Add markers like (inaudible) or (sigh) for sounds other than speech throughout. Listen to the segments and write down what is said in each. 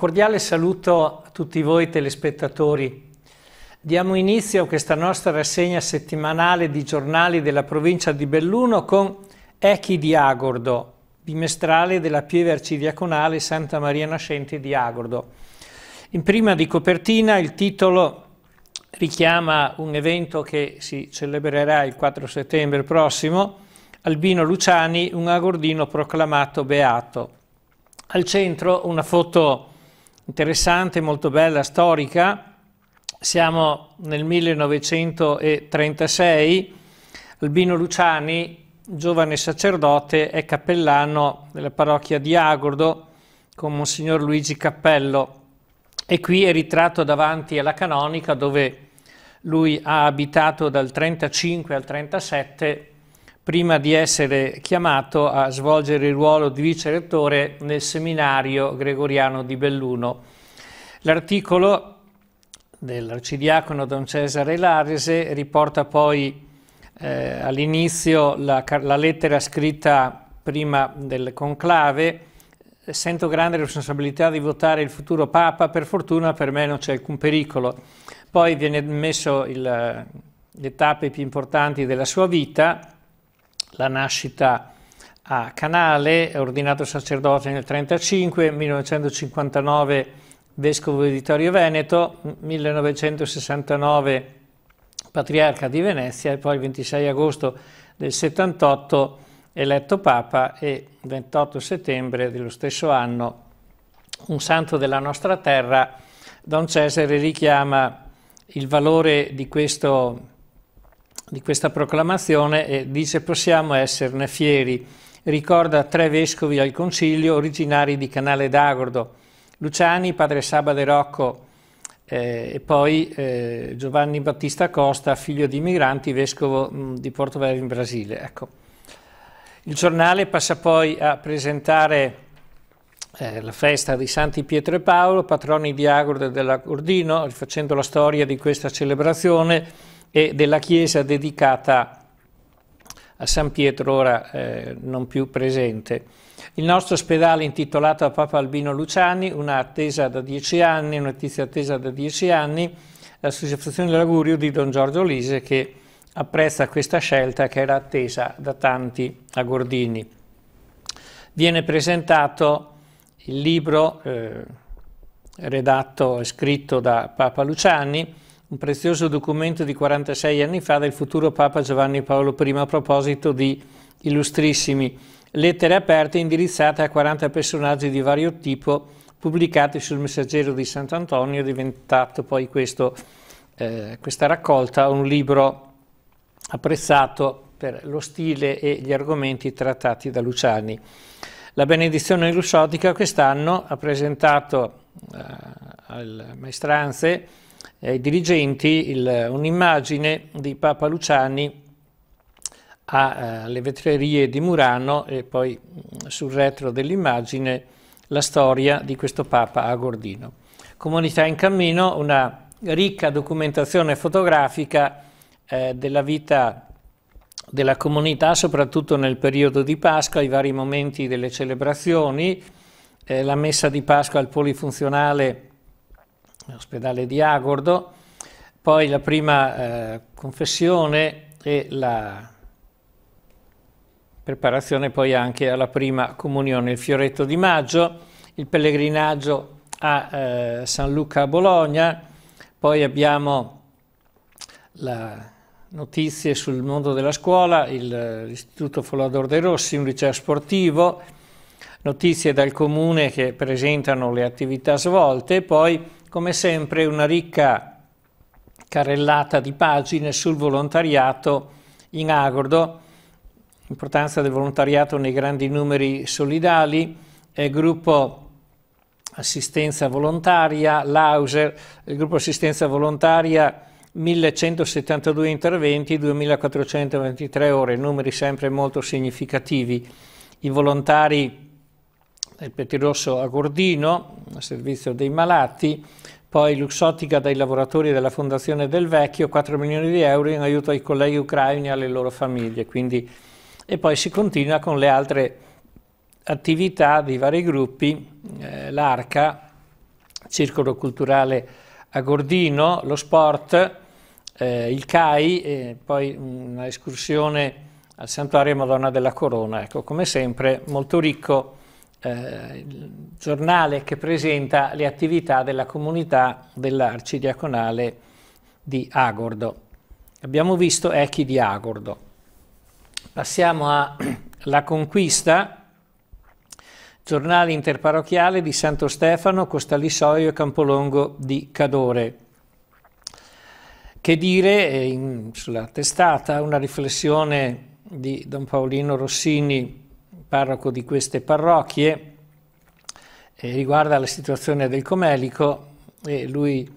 cordiale saluto a tutti voi telespettatori. Diamo inizio a questa nostra rassegna settimanale di giornali della provincia di Belluno con Echi di Agordo, bimestrale della Pieve Arcidiaconale Santa Maria Nascente di Agordo. In prima di copertina il titolo richiama un evento che si celebrerà il 4 settembre prossimo, Albino Luciani, un agordino proclamato beato. Al centro una foto interessante, molto bella, storica. Siamo nel 1936, Albino Luciani, giovane sacerdote, è cappellano della parrocchia di Agordo con Monsignor Luigi Cappello e qui è ritratto davanti alla canonica dove lui ha abitato dal 35 al 37 prima di essere chiamato a svolgere il ruolo di vice rettore nel seminario gregoriano di Belluno. L'articolo dell'arcidiacono Don Cesare Larese riporta poi eh, all'inizio la, la lettera scritta prima del conclave sento grande responsabilità di votare il futuro Papa, per fortuna per me non c'è alcun pericolo. Poi viene messo il, le tappe più importanti della sua vita, la nascita a Canale, ordinato sacerdote nel 1935, 1959 vescovo di Vittorio Veneto, 1969 patriarca di Venezia e poi il 26 agosto del 78 eletto Papa e 28 settembre dello stesso anno un santo della nostra terra, Don Cesare richiama il valore di questo di questa proclamazione e dice possiamo esserne fieri. Ricorda tre vescovi al concilio originari di Canale d'Agordo, Luciani, padre Saba de Rocco eh, e poi eh, Giovanni Battista Costa, figlio di migranti, vescovo mh, di Porto Verde in Brasile. Ecco. Il giornale passa poi a presentare eh, la festa di Santi Pietro e Paolo, patroni di Agordo e dell'Agordino, rifacendo la storia di questa celebrazione e della chiesa dedicata a San Pietro, ora eh, non più presente. Il nostro ospedale intitolato a Papa Albino Luciani, una attesa da dieci anni, una notizia attesa da dieci anni, l'associazione dell'augurio di Don Giorgio Lise che apprezza questa scelta che era attesa da tanti a Gordini. Viene presentato il libro eh, redatto e scritto da Papa Luciani, un prezioso documento di 46 anni fa del futuro Papa Giovanni Paolo I a proposito di illustrissimi lettere aperte indirizzate a 40 personaggi di vario tipo pubblicati sul Messaggero di Sant'Antonio, diventato poi questo, eh, questa raccolta un libro apprezzato per lo stile e gli argomenti trattati da Luciani. La benedizione lussotica quest'anno ha presentato eh, al maestranze ai eh, dirigenti un'immagine di Papa Luciani eh, alle vetrerie di Murano e poi mm, sul retro dell'immagine la storia di questo Papa a Gordino. Comunità in cammino, una ricca documentazione fotografica eh, della vita della comunità, soprattutto nel periodo di Pasqua, i vari momenti delle celebrazioni, eh, la messa di Pasqua al polifunzionale l'ospedale di Agordo, poi la prima eh, confessione e la preparazione poi anche alla prima comunione, il fioretto di maggio, il pellegrinaggio a eh, San Luca a Bologna, poi abbiamo la notizie sul mondo della scuola, l'Istituto Folador de Rossi, un liceo sportivo, notizie dal comune che presentano le attività svolte, poi come sempre una ricca carrellata di pagine sul volontariato in Agordo, importanza del volontariato nei grandi numeri solidali, è gruppo assistenza volontaria, l'AUSER, il gruppo assistenza volontaria 1172 interventi, 2423 ore, numeri sempre molto significativi. I volontari del Petirosso a Gordino, a servizio dei malati, poi Luxottica dai lavoratori della Fondazione del Vecchio, 4 milioni di euro in aiuto ai colleghi ucraini e alle loro famiglie. Quindi, e poi si continua con le altre attività di vari gruppi, eh, l'Arca, Circolo Culturale a Gordino, lo sport, eh, il CAI e poi una escursione al Santuario Madonna della Corona. Ecco, come sempre, molto ricco eh, giornale che presenta le attività della comunità dell'arcidiaconale di Agordo. Abbiamo visto Echi di Agordo. Passiamo alla (clears throat) Conquista, giornale interparrocchiale di Santo Stefano, Costalissoio e Campolongo di Cadore. Che dire eh, in, sulla testata una riflessione di Don Paolino Rossini parroco di queste parrocchie, eh, riguarda la situazione del Comelico e lui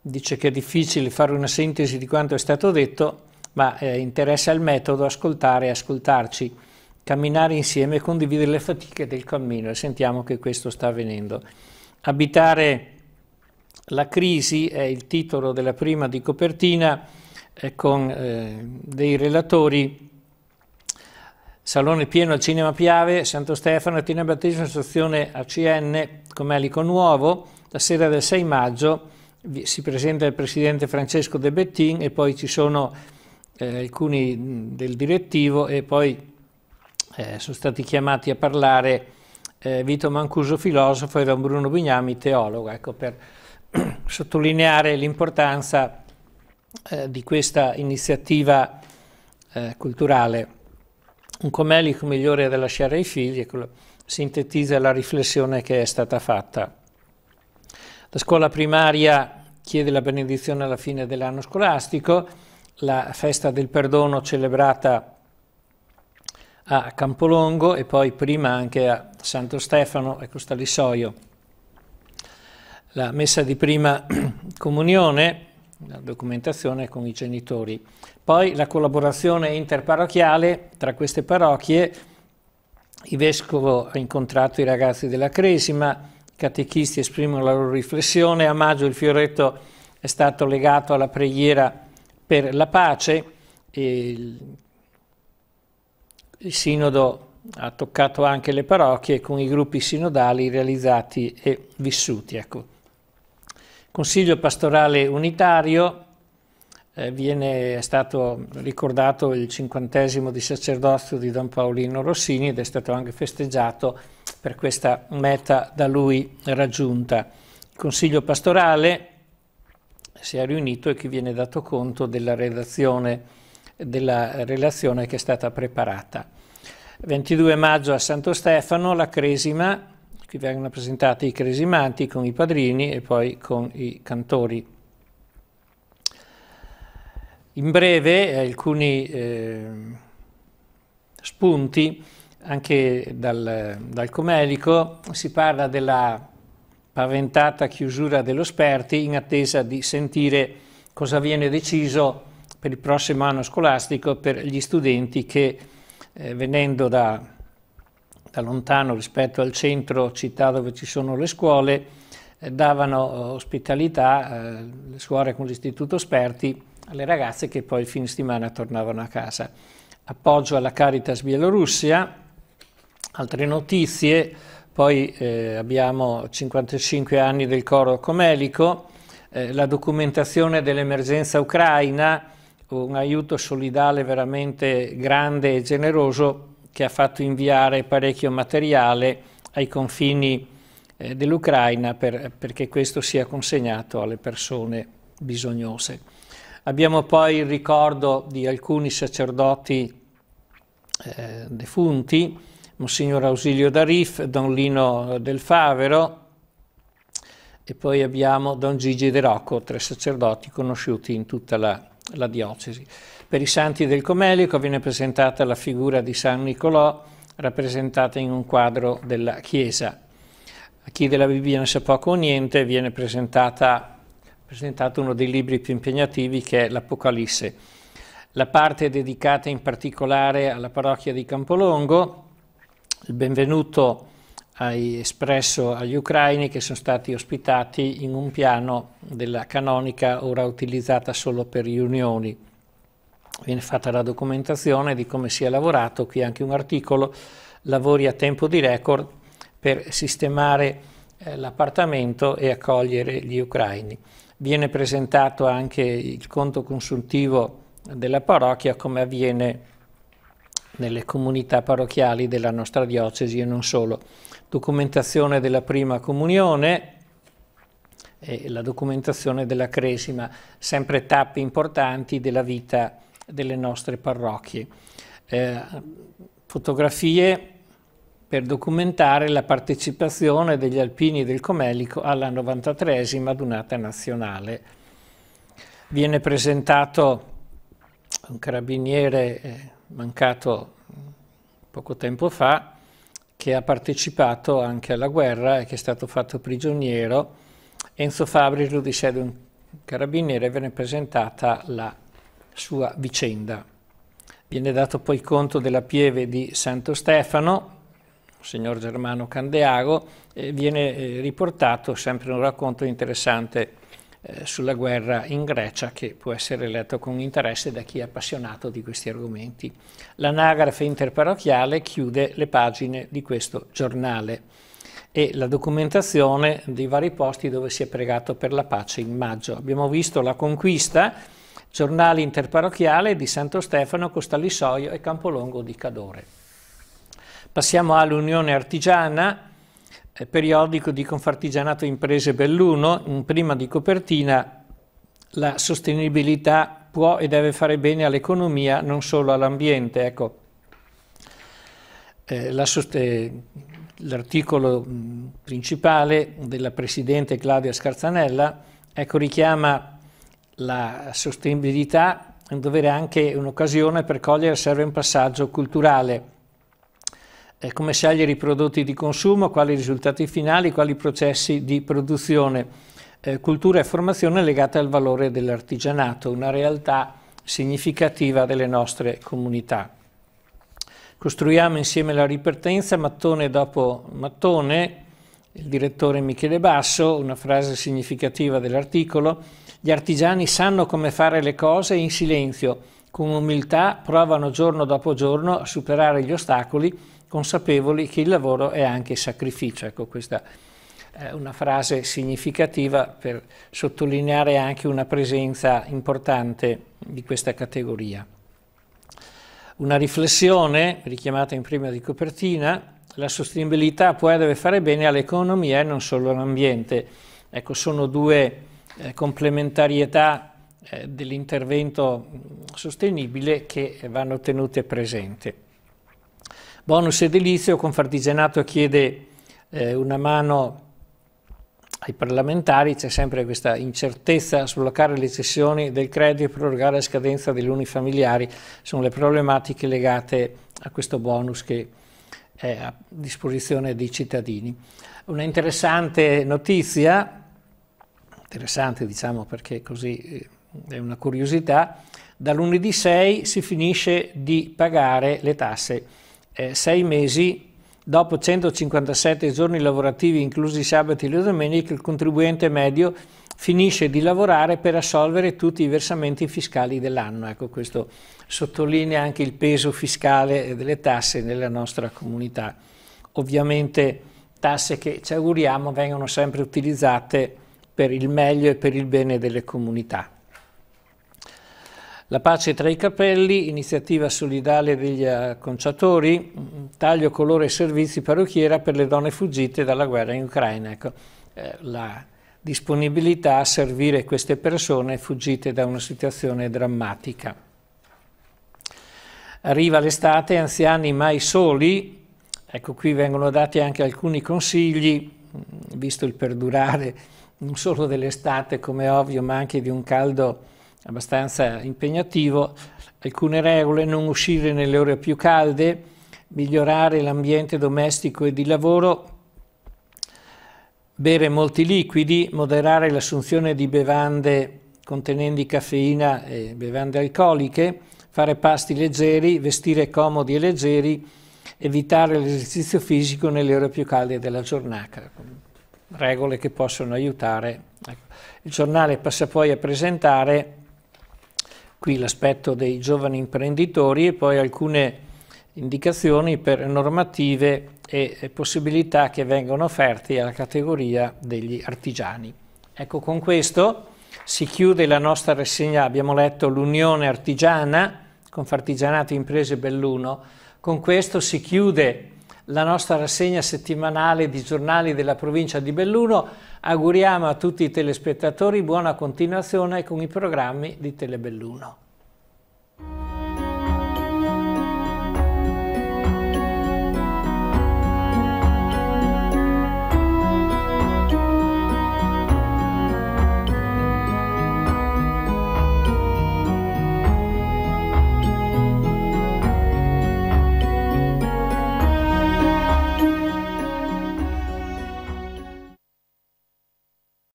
dice che è difficile fare una sintesi di quanto è stato detto, ma eh, interessa il metodo ascoltare e ascoltarci, camminare insieme e condividere le fatiche del cammino e sentiamo che questo sta avvenendo. Abitare la crisi è il titolo della prima di copertina eh, con eh, dei relatori Salone pieno al Cinema Piave, Santo Stefano, Tina Battesimo, stazione ACN, Comelico Nuovo. La sera del 6 maggio si presenta il presidente Francesco De Bettin e poi ci sono eh, alcuni del direttivo e poi eh, sono stati chiamati a parlare eh, Vito Mancuso, filosofo, e Don Bruno Bignami, teologo, ecco, per (clears throat) sottolineare l'importanza eh, di questa iniziativa eh, culturale un comelico migliore da lasciare ai figli, ecco, sintetizza la riflessione che è stata fatta. La scuola primaria chiede la benedizione alla fine dell'anno scolastico, la festa del perdono celebrata a Campolongo e poi prima anche a Santo Stefano e Costalissoio. La messa di prima (clears throat) comunione la documentazione con i genitori. Poi la collaborazione interparrocchiale tra queste parrocchie, il vescovo ha incontrato i ragazzi della Cresima, i catechisti esprimono la loro riflessione, a maggio il fioretto è stato legato alla preghiera per la pace, il, il sinodo ha toccato anche le parrocchie con i gruppi sinodali realizzati e vissuti. Ecco. Consiglio pastorale unitario, eh, viene, è stato ricordato il cinquantesimo di sacerdozio di Don Paolino Rossini ed è stato anche festeggiato per questa meta da lui raggiunta. Il Consiglio pastorale si è riunito e che viene dato conto della redazione della relazione che è stata preparata. 22 maggio a Santo Stefano la cresima che vengono presentati i cresimanti con i padrini e poi con i cantori. In breve eh, alcuni eh, spunti anche dal, dal Comelico si parla della paventata chiusura dello Sperti in attesa di sentire cosa viene deciso per il prossimo anno scolastico per gli studenti che eh, venendo da da lontano rispetto al centro città dove ci sono le scuole, eh, davano eh, ospitalità, eh, le suore con l'istituto esperti, alle ragazze che poi il fine settimana tornavano a casa. Appoggio alla Caritas Bielorussia, altre notizie, poi eh, abbiamo 55 anni del coro comelico, eh, la documentazione dell'emergenza ucraina, un aiuto solidale veramente grande e generoso che ha fatto inviare parecchio materiale ai confini eh, dell'Ucraina per, perché questo sia consegnato alle persone bisognose. Abbiamo poi il ricordo di alcuni sacerdoti eh, defunti, Monsignor Ausilio D'Arif, Don Lino del Favero e poi abbiamo Don Gigi De Rocco, tre sacerdoti conosciuti in tutta la città la diocesi. Per i santi del Comelico viene presentata la figura di San Nicolò, rappresentata in un quadro della Chiesa. A chi della Bibbia ne sa poco o niente viene presentato uno dei libri più impegnativi che è l'Apocalisse. La parte è dedicata in particolare alla parrocchia di Campolongo, il benvenuto hai espresso agli ucraini che sono stati ospitati in un piano della canonica ora utilizzata solo per riunioni. Viene fatta la documentazione di come si è lavorato, qui anche un articolo, lavori a tempo di record per sistemare eh, l'appartamento e accogliere gli ucraini. Viene presentato anche il conto consultivo della parrocchia come avviene nelle comunità parrocchiali della nostra diocesi e non solo. Documentazione della prima comunione e la documentazione della cresima, sempre tappe importanti della vita delle nostre parrocchie. Eh, fotografie per documentare la partecipazione degli alpini del Comelico alla 93esima adunata nazionale. Viene presentato un carabiniere eh, mancato poco tempo fa, che ha partecipato anche alla guerra e che è stato fatto prigioniero. Enzo Fabri lo disse ad un carabiniere e venne presentata la sua vicenda. Viene dato poi conto della pieve di Santo Stefano, signor Germano Candeago, e viene eh, riportato sempre un racconto interessante eh, sulla guerra in Grecia che può essere letto con interesse da chi è appassionato di questi argomenti. L'anagrafe interparrocchiale chiude le pagine di questo giornale e la documentazione dei vari posti dove si è pregato per la pace in maggio. Abbiamo visto la conquista, giornale interparrocchiale di Santo Stefano, Costalissoio e Campolongo di Cadore. Passiamo all'Unione Artigiana, periodico di Confartigianato Imprese Belluno, in prima di copertina, la sostenibilità può e deve fare bene all'economia, non solo all'ambiente. Ecco, eh, l'articolo principale della Presidente Claudia Scarzanella ecco, richiama la sostenibilità, un dovere anche un'occasione per cogliere serve un passaggio culturale eh, come scegliere i prodotti di consumo, quali risultati finali, quali processi di produzione, eh, cultura e formazione legate al valore dell'artigianato, una realtà significativa delle nostre comunità. Costruiamo insieme la ripartenza, mattone dopo mattone, il direttore Michele Basso, una frase significativa dell'articolo, gli artigiani sanno come fare le cose in silenzio, con umiltà provano giorno dopo giorno a superare gli ostacoli consapevoli che il lavoro è anche sacrificio. Ecco, questa è una frase significativa per sottolineare anche una presenza importante di questa categoria. Una riflessione, richiamata in prima di copertina, la sostenibilità può e deve fare bene all'economia e non solo all'ambiente. Ecco, sono due eh, complementarietà eh, dell'intervento mm, sostenibile che vanno tenute presente. Bonus edilizio, Confartigianato chiede eh, una mano ai parlamentari, c'è sempre questa incertezza, sbloccare le cessioni del credito e prorogare la scadenza degli unifamiliari, sono le problematiche legate a questo bonus che è a disposizione dei cittadini. Una interessante notizia, interessante diciamo perché così eh, è una curiosità, da lunedì 6 si finisce di pagare le tasse eh, sei mesi dopo 157 giorni lavorativi, inclusi i sabati e le domeniche, il contribuente medio finisce di lavorare per assolvere tutti i versamenti fiscali dell'anno. Ecco, questo sottolinea anche il peso fiscale delle tasse nella nostra comunità. Ovviamente tasse che ci auguriamo vengano sempre utilizzate per il meglio e per il bene delle comunità. La pace tra i capelli, iniziativa solidale degli acconciatori, taglio colore e servizi parrucchiera per le donne fuggite dalla guerra in Ucraina. Ecco, eh, la disponibilità a servire queste persone fuggite da una situazione drammatica. Arriva l'estate, anziani mai soli, ecco qui vengono dati anche alcuni consigli, visto il perdurare non solo dell'estate come ovvio, ma anche di un caldo abbastanza impegnativo, alcune regole, non uscire nelle ore più calde, migliorare l'ambiente domestico e di lavoro, bere molti liquidi, moderare l'assunzione di bevande contenenti caffeina e bevande alcoliche, fare pasti leggeri, vestire comodi e leggeri, evitare l'esercizio fisico nelle ore più calde della giornata. Regole che possono aiutare. Ecco, il giornale passa poi a presentare qui l'aspetto dei giovani imprenditori e poi alcune indicazioni per normative e possibilità che vengono offerte alla categoria degli artigiani. Ecco, con questo si chiude la nostra rassegna, abbiamo letto l'Unione Artigiana, Confartigianato Imprese Belluno, con questo si chiude la nostra rassegna settimanale di giornali della provincia di Belluno, Auguriamo a tutti i telespettatori buona continuazione con i programmi di Telebelluno.